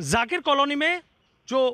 Zakir colony में जो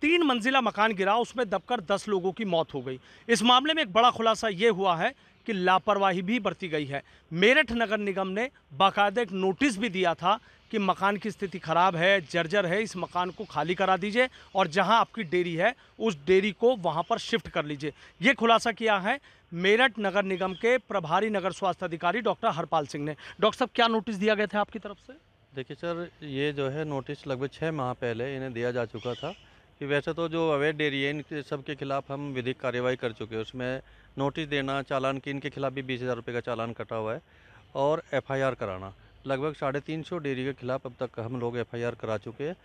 तीन मंजिला मकान गिरा उसमें दबकर दस लोगों की मौत हो गई इस मामले में एक बड़ा खुलासा ये हुआ है कि लापरवाही भी बरती गई है मेरठ नगर निगम ने बाकायदा एक नोटिस भी दिया था कि मकान की स्थिति ख़राब है जर्जर है इस मकान को खाली करा दीजिए और जहां आपकी डेयरी है उस डेयरी को वहां पर शिफ्ट कर लीजिए ये खुलासा किया है मेरठ नगर निगम के प्रभारी नगर स्वास्थ्य अधिकारी डॉक्टर हरपाल सिंह ने डॉक्टर साहब क्या नोटिस दिया गया था आपकी तरफ से देखिए सर ये जो है नोटिस लगभग छः माह पहले इन्हें दिया जा चुका था कि वैसे तो जो अवैध डेयरी है इनके सब के खिलाफ हम विधिक कार्रवाई कर चुके हैं उसमें नोटिस देना चालान की इनके खिलाफ भी बीस हज़ार रुपये का चालान कटा हुआ है और एफआईआर कराना लगभग साढ़े तीन सौ डेयरी के खिलाफ अब तक हम लोग एफआईआर करा चुके हैं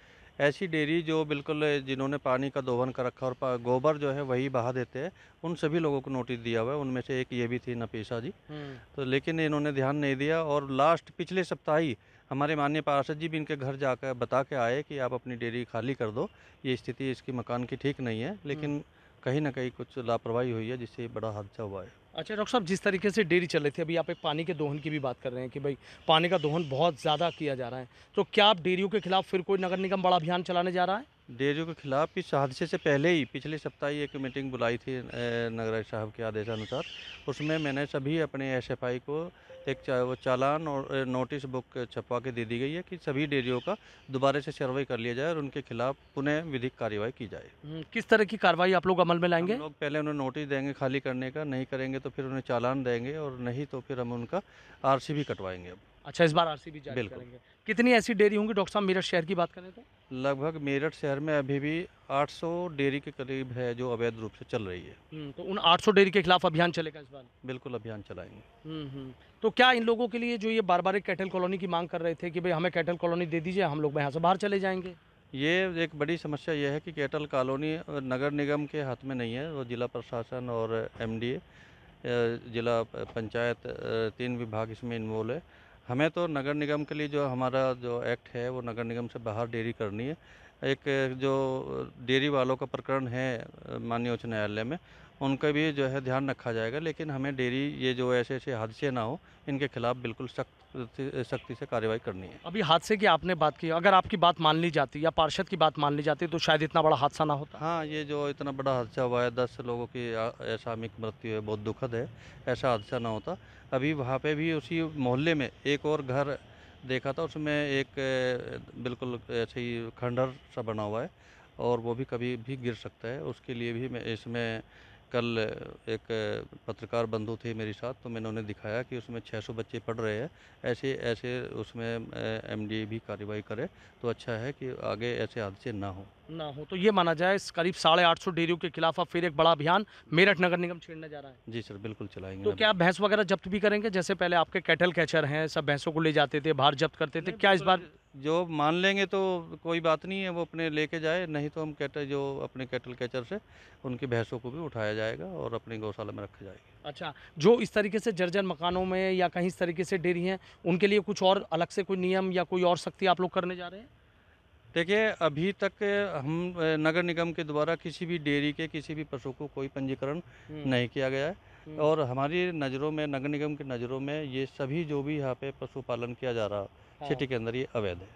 ऐसी डेयरी जो बिल्कुल जिन्होंने पानी का दोहन कर रखा और गोबर जो है वही बहा देते हैं उन सभी लोगों को नोटिस दिया हुआ है उनमें से एक ये भी थी नफीसा जी हम्म। तो लेकिन इन्होंने ध्यान नहीं दिया और लास्ट पिछले सप्ताह ही हमारे माननीय पार्षद जी भी इनके घर जाकर बता के आए कि आप अपनी डेयरी खाली कर दो ये स्थिति इसकी मकान की ठीक नहीं है लेकिन हम्म। कहीं ना कहीं कुछ लापरवाही हुई है जिससे बड़ा हादसा हुआ है अच्छा डॉक्टर साहब जिस तरीके से डेयरी चल रही थी अभी आप एक पानी के दोहन की भी बात कर रहे हैं कि भाई पानी का दोहन बहुत ज़्यादा किया जा रहा है तो क्या आप डेयरियों के खिलाफ फिर कोई नगर निगम बड़ा अभियान चलाने जा रहा है डेयरियों के खिलाफ इस हादसे से पहले ही पिछले सप्ताह ही एक मीटिंग बुलाई थी नगराज साहब के आदेशानुसार उसमें मैंने सभी अपने एसएफआई को एक चा, चालान और नोटिस बुक छपवा के दे दी गई है कि सभी डेयरियों का दोबारा से सर्वे कर लिया जाए और उनके खिलाफ पुनः विधिक कार्रवाई की जाए हम्म, किस तरह की कार्रवाई आप लोग अमल में लाएंगे लोग पहले उन्हें नोटिस देंगे खाली करने का नहीं करेंगे तो फिर उन्हें चालान देंगे और नहीं तो फिर हम उनका आर भी कटवाएंगे अब अच्छा इस बार आरसीबी सी बिल्कुल। करेंगे कितनी ऐसी डेयरी होंगी डॉक्टर साहब मेरठ शहर की बात करें तो लगभग मेरठ शहर में अभी भी 800 डेयरी के करीब है जो अवैध रूप से चल रही है हम्म, तो उन 800 डेयरी के खिलाफ अभियान चलेगा इस बार बिल्कुल अभियान चलाएंगे हम्म, हम्म। तो क्या इन लोगों के लिए जो ये बार बार एक कैटल कॉलोनी की मांग कर रहे थे कि भाई हमें कैटल कॉलोनी दे दीजिए हम लोग यहाँ से बाहर चले जाएंगे ये एक बड़ी समस्या यह है कि कैटल कॉलोनी नगर निगम के हाथ में नहीं है वो जिला प्रशासन और एम जिला पंचायत तीन विभाग इसमें इन्वॉल्व है हमें तो नगर निगम के लिए जो हमारा जो एक्ट है वो नगर निगम से बाहर डेयरी करनी है एक जो डेयरी वालों का प्रकरण है माननीय उच्च न्यायालय में उनका भी जो है ध्यान रखा जाएगा लेकिन हमें डेयरी ये जो ऐसे ऐसे हादसे ना हो इनके खिलाफ बिल्कुल सख्त सख्ती से कार्रवाई करनी है अभी हादसे की आपने बात की अगर आपकी बात मान ली जाती या पार्षद की बात मान ली जाती तो शायद इतना बड़ा हादसा ना होता हाँ ये जो इतना बड़ा हादसा हुआ है दस लोगों की असामिक मृत्यु है बहुत दुखद है ऐसा हादसा ना होता अभी वहाँ पर भी उसी मोहल्ले में एक और घर देखा था उसमें एक बिल्कुल ऐसे ही खंडर सा बना हुआ है और वो भी कभी भी गिर सकता है उसके लिए भी मैं इसमें कल एक पत्रकार बंधु थे मेरे साथ तो मैंने उन्हें दिखाया कि उसमें 600 बच्चे पढ़ रहे हैं ऐसे ऐसे उसमें एमडी भी कार्रवाई करे तो अच्छा है कि आगे ऐसे हादसे ना हों ना हो तो ये माना जाए इस करीब साढ़े आठ सौ डेयरियों के खिलाफ अब फिर एक बड़ा अभियान मेरठ नगर निगम छेड़ने जा रहा है जी सर बिल्कुल चलाएंगे तो क्या भैंस वगैरह जब्त भी करेंगे जैसे पहले आपके कैटल कैचर हैं सब भैंसों को ले जाते थे बाहर जब्त करते थे क्या इस बार जो मान लेंगे तो कोई बात नहीं है वो अपने लेके जाए नहीं तो हम कैटल जो अपने कैटल कैचर से उनकी भैंसों को भी उठाया जाएगा और अपनी गौशाला में रखा जाएगा अच्छा जो इस तरीके से जर्जर मकानों में या कहीं इस तरीके से डेरी हैं उनके लिए कुछ और अलग से कोई नियम या कोई और सख्ती आप लोग करने जा रहे हैं देखिए अभी तक हम नगर निगम के द्वारा किसी भी डेयरी के किसी भी पशु को कोई पंजीकरण हम्म। नहीं किया गया है हम्म। और हमारी नज़रों में नगर निगम की नज़रों में ये सभी जो भी यहाँ पे पशुपालन किया जा रहा है हाँ। सिटी के अंदर ये अवैध है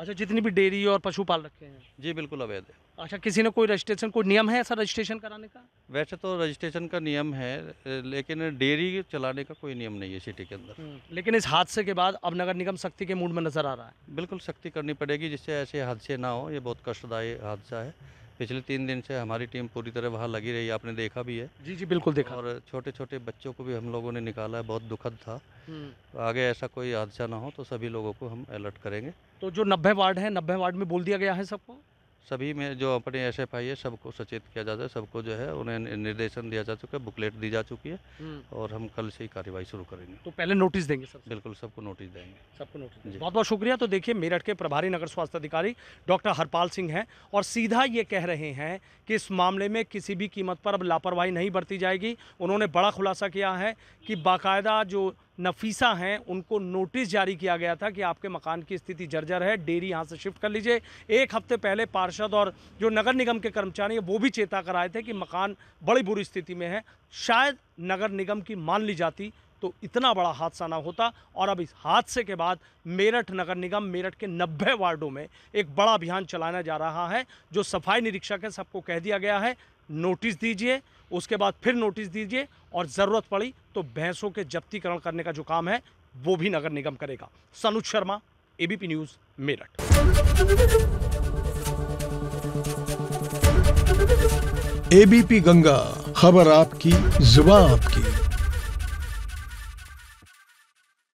अच्छा जितनी भी डेयरी और पशु पाल रखे हैं जी बिल्कुल अवैध है अच्छा किसी ने कोई रजिस्ट्रेशन कोई नियम है ऐसा रजिस्ट्रेशन कराने का वैसे तो रजिस्ट्रेशन का नियम है लेकिन डेयरी चलाने का कोई नियम नहीं है सिटी के अंदर हम्म, लेकिन इस हादसे के बाद अब नगर निगम सख्ती के मूड में नज़र आ रहा है बिल्कुल सख्ती करनी पड़ेगी जिससे ऐसे हादसे ना हो ये बहुत कष्टदायी हादसा है पिछले तीन दिन से हमारी टीम पूरी तरह वहाँ लगी रही आपने देखा भी है जी जी बिल्कुल देखा और छोटे छोटे बच्चों को भी हम लोगों ने निकाला है बहुत दुखद था तो आगे ऐसा कोई हादसा ना हो तो सभी लोगों को हम अलर्ट करेंगे तो जो नब्बे वार्ड है नब्बे वार्ड में बोल दिया गया है सबको सभी में जो अपने एस एफ आई है सबको सचेत किया जाता जाए सबको जो है उन्हें निर्देशन दिया जा चुका है बुकलेट दी जा चुकी है हम्म। और हम कल से ही कार्यवाही शुरू करेंगे तो पहले नोटिस देंगे सब बिल्कुल सबको नोटिस देंगे सबको नोटिस देंगे बहुत बहुत शुक्रिया तो देखिए मेरठ के प्रभारी नगर स्वास्थ्य अधिकारी डॉक्टर हरपाल सिंह हैं और सीधा ये कह रहे हैं कि इस मामले में किसी भी कीमत पर अब लापरवाही नहीं बरती जाएगी उन्होंने बड़ा खुलासा किया है कि बाकायदा जो नफीसा हैं उनको नोटिस जारी किया गया था कि आपके मकान की स्थिति जर्जर है डेरी यहाँ से शिफ्ट कर लीजिए एक हफ्ते पहले पार्षद और जो नगर निगम के कर्मचारी हैं वो भी चेता कराए थे कि मकान बड़ी बुरी स्थिति में है शायद नगर निगम की मान ली जाती तो इतना बड़ा हादसा ना होता और अब इस हादसे के बाद मेरठ नगर निगम मेरठ के नब्बे वार्डों में एक बड़ा अभियान चलाया जा रहा है जो सफाई निरीक्षक है सबको कह दिया गया है नोटिस दीजिए उसके बाद फिर नोटिस दीजिए और ज़रूरत पड़ी तो भैंसों के जब्तीकरण करने का जो काम है वो भी नगर निगम करेगा Sanuj Sharma ABP News Meerut ABP Ganga खबर आपकी जुबा आपकी